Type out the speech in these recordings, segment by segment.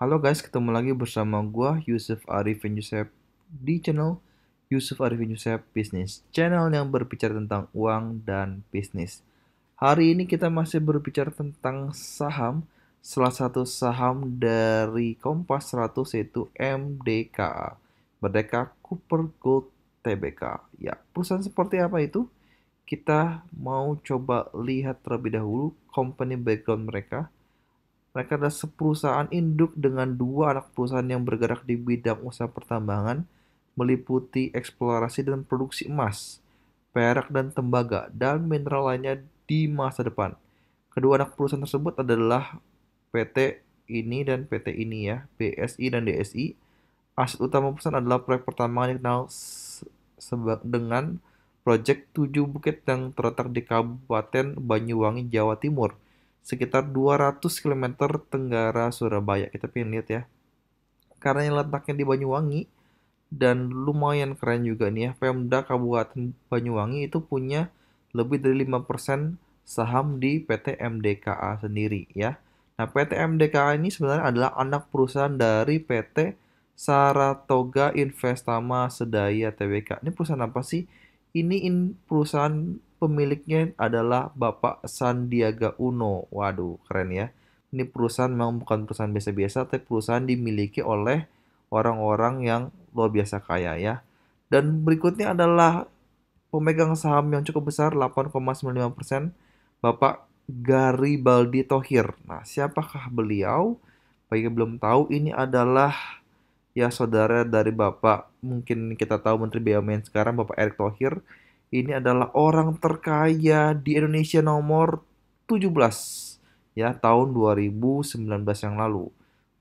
Halo guys, ketemu lagi bersama gua Yusuf Arifin Yusuf di channel Yusuf Arifin Yusuf Business, channel yang berbicara tentang uang dan bisnis. Hari ini kita masih berbicara tentang saham, salah satu saham dari Kompas 100 yaitu MDKA, Merdeka Cooper Gold Tbk. Ya, perusahaan seperti apa itu? Kita mau coba lihat terlebih dahulu company background mereka mereka adalah perusahaan induk dengan dua anak perusahaan yang bergerak di bidang usaha pertambangan, meliputi eksplorasi dan produksi emas, perak dan tembaga, dan mineral lainnya di masa depan. Kedua anak perusahaan tersebut adalah PT ini dan PT ini ya, BSI dan DSI. Aset utama perusahaan adalah proyek pertambangan yang dikenal sebab dengan proyek 7 bukit yang terletak di Kabupaten Banyuwangi, Jawa Timur – sekitar 200 km tenggara Surabaya. Kita pengen lihat ya. Karena yang letaknya di Banyuwangi dan lumayan keren juga nih ya. Pemda Kabupaten Banyuwangi itu punya lebih dari 5% saham di PT MDKA sendiri ya. Nah, PT MDKA ini sebenarnya adalah anak perusahaan dari PT Saratoga Investama Sedaya Tbk. Ini perusahaan apa sih? Ini in perusahaan pemiliknya adalah Bapak Sandiaga Uno. Waduh, keren ya. Ini perusahaan memang bukan perusahaan biasa-biasa, tapi perusahaan dimiliki oleh orang-orang yang luar biasa kaya ya. Dan berikutnya adalah pemegang saham yang cukup besar 8,95% Bapak Garibaldi Tohir. Nah, siapakah beliau? Bagi yang belum tahu, ini adalah ya saudara dari Bapak mungkin kita tahu Menteri BUMN sekarang Bapak Erick Tohir. Ini adalah orang terkaya di Indonesia nomor 17 ya tahun 2019 yang lalu.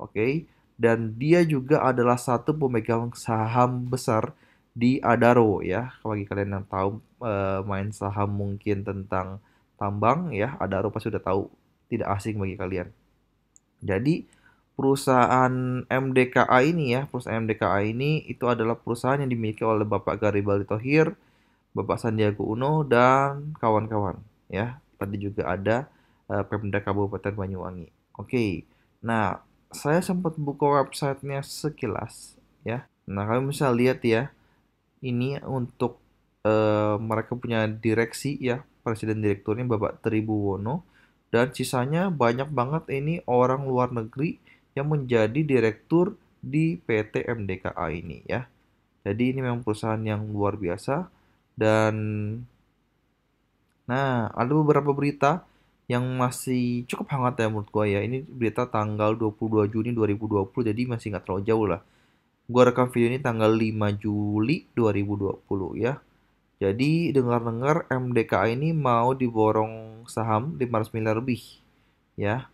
Oke. Dan dia juga adalah satu pemegang saham besar di Adaro ya. Bagi kalian yang tahu eh, main saham mungkin tentang tambang ya, Adaro pasti sudah tahu. Tidak asing bagi kalian. Jadi, perusahaan MDKA ini ya, perusahaan MDKA ini itu adalah perusahaan yang dimiliki oleh Bapak Garibaldi Tohir Bapak Sandiaga Uno dan kawan-kawan ya. Tadi juga ada uh, Pemda Kabupaten Banyuwangi. Oke. Okay. Nah, saya sempat buka websitenya sekilas ya. Nah, kalian bisa lihat ya. Ini untuk uh, mereka punya direksi ya, presiden direkturnya Bapak Tribu Wono dan sisanya banyak banget ini orang luar negeri yang menjadi direktur di PT MDKA ini ya. Jadi ini memang perusahaan yang luar biasa dan nah, ada beberapa berita yang masih cukup hangat ya menurut gue ya. Ini berita tanggal 22 Juni 2020 jadi masih nggak terlalu jauh lah. Gue rekam video ini tanggal 5 Juli 2020 ya. Jadi dengar-dengar MDKA ini mau diborong saham 500 miliar lebih ya.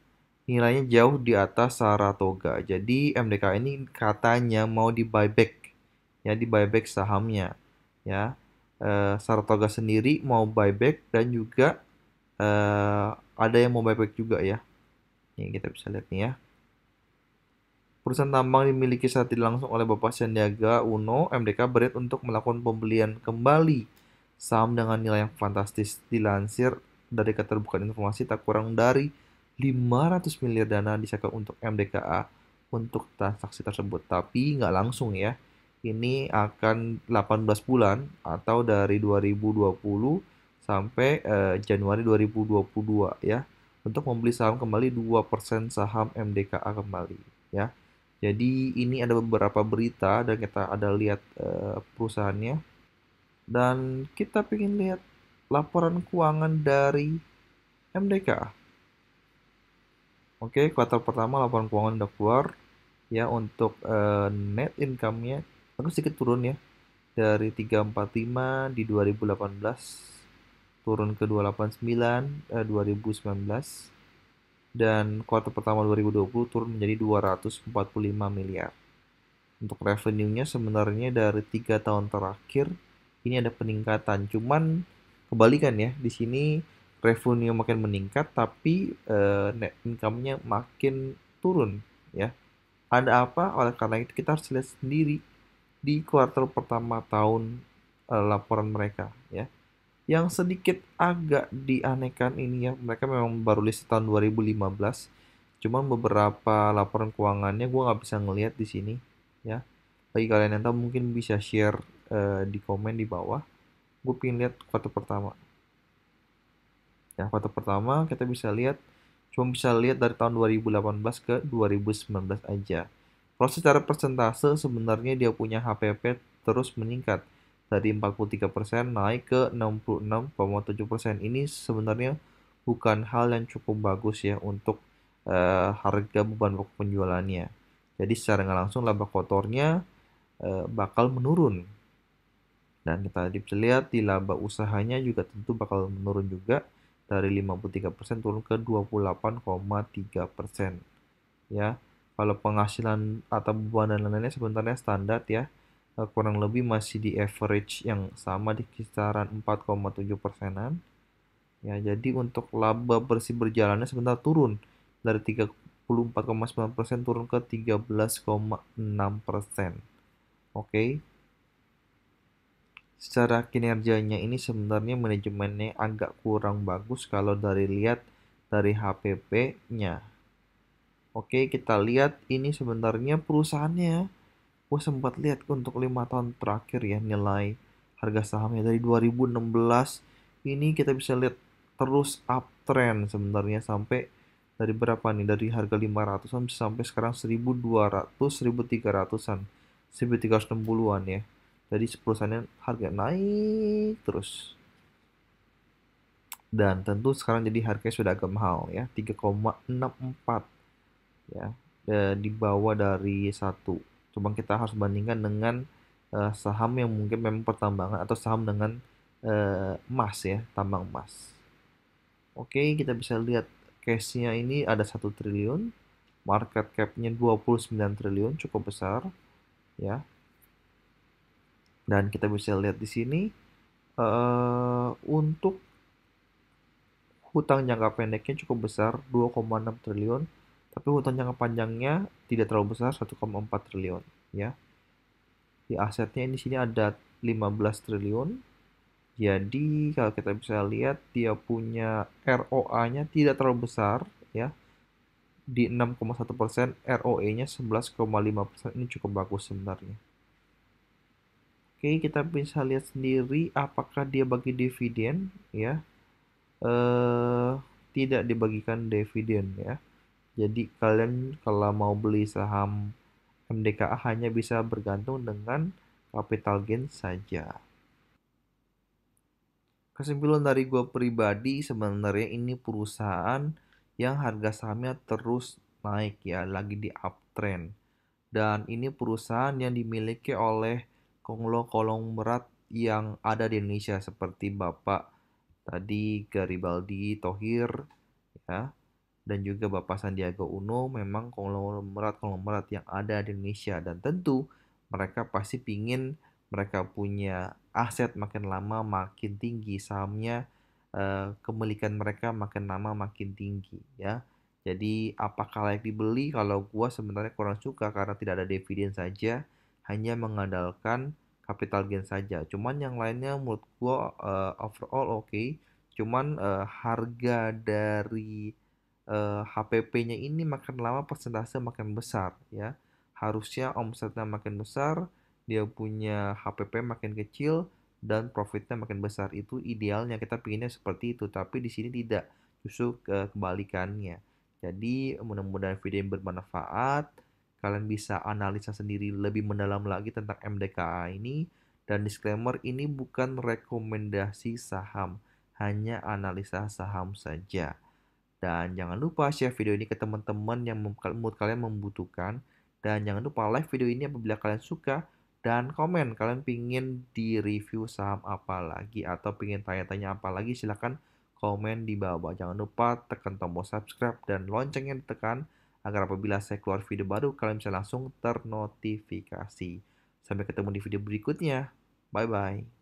Nilainya jauh di atas Saratoga. Jadi MDKA ini katanya mau di buyback ya di buyback sahamnya ya uh, Saratoga sendiri mau buyback dan juga uh, ada yang mau buyback juga ya. Ini kita bisa lihat nih ya. Perusahaan tambang dimiliki saat ini langsung oleh Bapak Sandiaga Uno, MDK berat untuk melakukan pembelian kembali saham dengan nilai yang fantastis dilansir dari keterbukaan informasi tak kurang dari 500 miliar dana disiapkan untuk MDKA untuk transaksi tersebut tapi nggak langsung ya ini akan 18 bulan atau dari 2020 sampai eh, Januari 2022 ya untuk membeli saham kembali 2% saham MDKA kembali ya. Jadi ini ada beberapa berita dan kita ada lihat eh, perusahaannya dan kita ingin lihat laporan keuangan dari MDKA. Oke, kuartal pertama laporan keuangan udah keluar ya untuk eh, net income-nya aku sedikit turun ya dari 345 di 2018 turun ke 289 eh, 2019 dan kuartal pertama 2020 turun menjadi 245 miliar. Untuk revenue-nya sebenarnya dari tiga tahun terakhir ini ada peningkatan, cuman kebalikan ya di sini revenue makin meningkat tapi eh, net income-nya makin turun ya. Ada apa? Oleh karena itu kita harus lihat sendiri di kuartal pertama tahun uh, laporan mereka ya. Yang sedikit agak dianekan ini ya, mereka memang baru list tahun 2015. Cuman beberapa laporan keuangannya gue nggak bisa ngelihat di sini ya. Bagi kalian yang tahu mungkin bisa share uh, di komen di bawah. Gue pengen lihat kuartal pertama. Ya, kuartal pertama kita bisa lihat cuma bisa lihat dari tahun 2018 ke 2019 aja. Kalau secara persentase sebenarnya dia punya HPP terus meningkat dari 43% naik ke 66,7%. Ini sebenarnya bukan hal yang cukup bagus ya untuk uh, harga beban pokok penjualannya. Jadi secara nggak langsung laba kotornya uh, bakal menurun. Dan kita bisa lihat di laba usahanya juga tentu bakal menurun juga dari 53% turun ke 28,3%. Ya kalau penghasilan atau beban dan lain-lainnya sebenarnya standar ya eh, kurang lebih masih di average yang sama di kisaran 4,7 persenan ya jadi untuk laba bersih berjalannya sebentar turun dari 34,9 persen turun ke 13,6 persen oke secara kinerjanya ini sebenarnya manajemennya agak kurang bagus kalau dari lihat dari HPP nya Oke, kita lihat ini sebenarnya perusahaannya. Gue sempat lihat untuk lima tahun terakhir ya nilai harga sahamnya dari 2016 ini kita bisa lihat terus uptrend sebenarnya sampai dari berapa nih dari harga 500-an sampai sekarang 1200 1300-an 1360-an ya jadi perusahaannya harga naik terus dan tentu sekarang jadi harganya sudah agak mahal ya 3,64 ya e, di bawah dari satu. Coba kita harus bandingkan dengan e, saham yang mungkin memang pertambangan atau saham dengan e, emas ya, tambang emas. Oke, kita bisa lihat case nya ini ada satu triliun, market cap-nya 29 triliun, cukup besar ya. Dan kita bisa lihat di sini uh, untuk hutang jangka pendeknya cukup besar 2,6 triliun tapi hutang jangka panjangnya tidak terlalu besar 1,4 triliun ya. Di asetnya di sini ada 15 triliun. Jadi kalau kita bisa lihat dia punya ROA-nya tidak terlalu besar ya. Di 6,1 persen, ROE-nya 11,5 Ini cukup bagus sebenarnya. Oke, kita bisa lihat sendiri apakah dia bagi dividen ya. Eh, tidak dibagikan dividen ya. Jadi kalian kalau mau beli saham MDKA hanya bisa bergantung dengan capital gain saja. Kesimpulan dari gue pribadi sebenarnya ini perusahaan yang harga sahamnya terus naik ya, lagi di uptrend. Dan ini perusahaan yang dimiliki oleh konglomerat yang ada di Indonesia seperti Bapak tadi Garibaldi Tohir ya dan juga Bapak Sandiaga Uno memang konglomerat-konglomerat yang ada di Indonesia dan tentu mereka pasti pingin mereka punya aset makin lama makin tinggi sahamnya eh, kepemilikan mereka makin lama makin tinggi ya jadi apakah layak dibeli kalau gua sebenarnya kurang suka karena tidak ada dividen saja hanya mengandalkan capital gain saja cuman yang lainnya menurut gua eh, overall oke okay. cuman eh, harga dari eh, HPP-nya ini makin lama persentase makin besar ya. Harusnya omsetnya makin besar, dia punya HPP makin kecil dan profitnya makin besar. Itu idealnya kita pinginnya seperti itu, tapi di sini tidak. Justru ke kebalikannya. Jadi mudah-mudahan video ini bermanfaat. Kalian bisa analisa sendiri lebih mendalam lagi tentang MDKA ini. Dan disclaimer ini bukan rekomendasi saham, hanya analisa saham saja. Dan jangan lupa share video ini ke teman-teman yang menurut kalian membutuhkan. Dan jangan lupa like video ini apabila kalian suka. Dan komen kalian pingin di review saham apa lagi atau pingin tanya-tanya apa lagi silahkan komen di bawah. Jangan lupa tekan tombol subscribe dan loncengnya ditekan agar apabila saya keluar video baru kalian bisa langsung ternotifikasi. Sampai ketemu di video berikutnya. Bye bye.